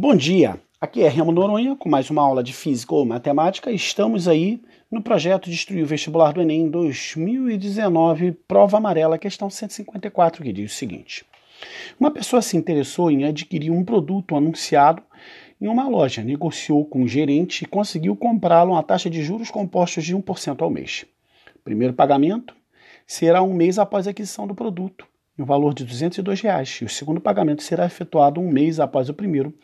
Bom dia, aqui é Remo Noronha com mais uma aula de Física ou Matemática. Estamos aí no projeto Destruir o Vestibular do Enem 2019, prova amarela, questão 154, que diz o seguinte. Uma pessoa se interessou em adquirir um produto anunciado em uma loja, negociou com o um gerente e conseguiu comprá-lo a taxa de juros compostos de 1% ao mês. Primeiro pagamento será um mês após a aquisição do produto no valor de R$ 202,00 Reais, e o segundo pagamento será efetuado um mês após o primeiro,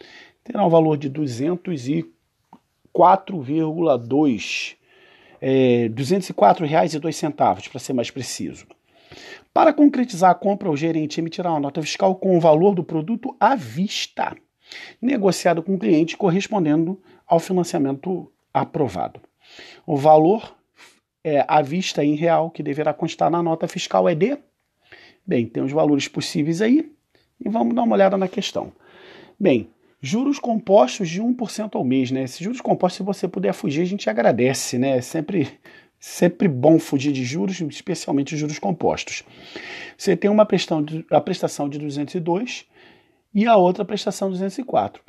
terá um valor de 204,2 é, R$ 204,02, para ser mais preciso. Para concretizar a compra, o gerente emitirá uma nota fiscal com o valor do produto à vista, negociado com o cliente, correspondendo ao financiamento aprovado. O valor é, à vista em real que deverá constar na nota fiscal é de Bem, tem os valores possíveis aí e vamos dar uma olhada na questão. Bem, juros compostos de 1% ao mês, né? Esses juros compostos, se você puder fugir, a gente agradece, né? É sempre, sempre bom fugir de juros, especialmente os juros compostos. Você tem uma prestação de, a prestação de 202 e a outra prestação 204.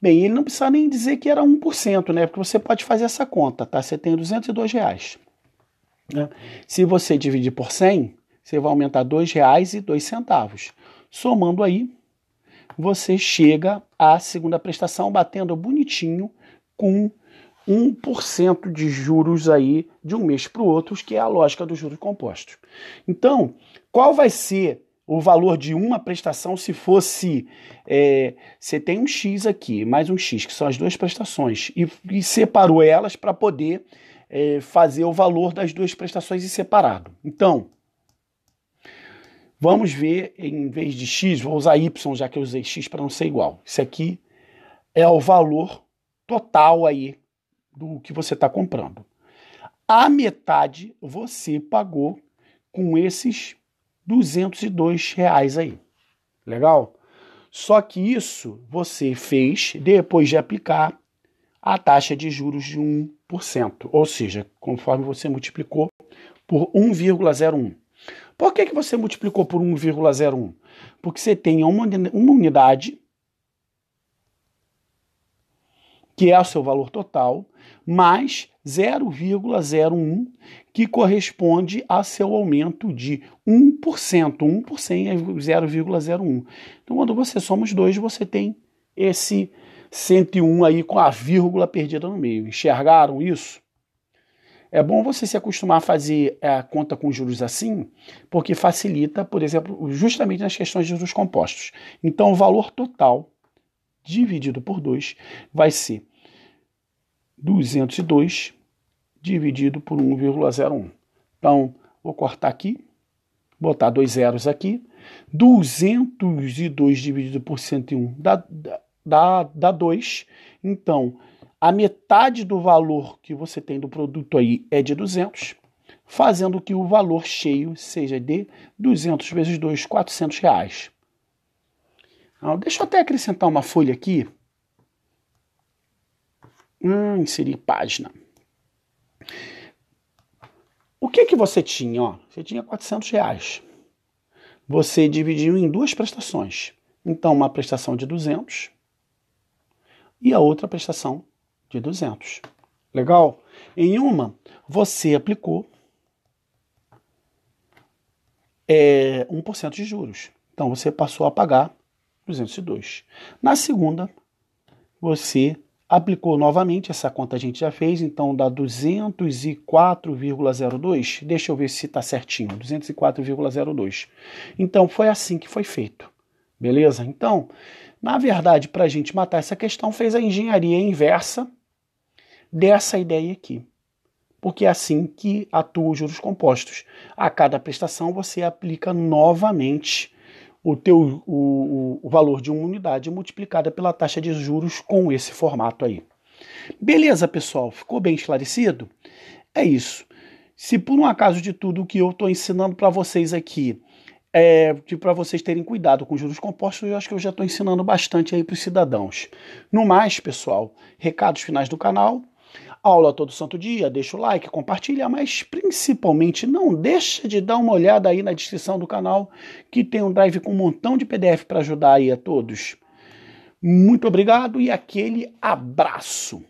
Bem, ele não precisa nem dizer que era 1%, né? Porque você pode fazer essa conta, tá? Você tem 202 reais. Né? Se você dividir por 100, você vai aumentar R$ 2,02. Somando aí, você chega à segunda prestação batendo bonitinho com 1% de juros aí de um mês para o outro, que é a lógica dos juros compostos. Então, qual vai ser o valor de uma prestação se fosse. É, você tem um X aqui, mais um X, que são as duas prestações, e, e separou elas para poder é, fazer o valor das duas prestações em separado. Então, Vamos ver, em vez de x, vou usar y, já que eu usei x para não ser igual. Isso aqui é o valor total aí do que você está comprando. A metade você pagou com esses 202 reais aí. Legal? Só que isso você fez depois de aplicar a taxa de juros de 1%, ou seja, conforme você multiplicou por 1,01. Por que, que você multiplicou por 1,01? Porque você tem uma, unidade, que é o seu valor total, mais 0,01, que corresponde a seu aumento de 1%. 1% é 0,01. Então, quando você soma os dois, você tem esse 101 aí com a vírgula perdida no meio. Enxergaram isso? É bom você se acostumar a fazer é, a conta com juros assim, porque facilita, por exemplo, justamente nas questões de juros compostos. Então, o valor total dividido por 2 vai ser 202 dividido por 1,01. Então, vou cortar aqui, botar dois zeros aqui. 202 dividido por 101 dá, dá, dá 2. Então, a metade do valor que você tem do produto aí é de 200, fazendo que o valor cheio seja de 200 vezes 2, 400 reais. Então, deixa eu até acrescentar uma folha aqui. Hum, inserir página. O que que você tinha? Ó? Você tinha 400 reais. Você dividiu em duas prestações. Então, uma prestação de 200 e a outra prestação de 200. Legal? Em uma, você aplicou é, 1% de juros. Então você passou a pagar 202. Na segunda, você aplicou novamente, essa conta a gente já fez, então dá 204,02. Deixa eu ver se está certinho, 204,02. Então foi assim que foi feito, beleza? Então, na verdade, para a gente matar essa questão, fez a engenharia inversa dessa ideia aqui. Porque é assim que atuam os juros compostos. A cada prestação você aplica novamente o, teu, o, o valor de uma unidade multiplicada pela taxa de juros com esse formato aí. Beleza, pessoal? Ficou bem esclarecido? É isso. Se por um acaso de tudo o que eu estou ensinando para vocês aqui é, para vocês terem cuidado com juros compostos, eu acho que eu já estou ensinando bastante aí para os cidadãos. No mais, pessoal, recados finais do canal aula todo santo dia, deixa o like, compartilha, mas principalmente não deixa de dar uma olhada aí na descrição do canal que tem um drive com um montão de PDF para ajudar aí a todos. Muito obrigado e aquele abraço.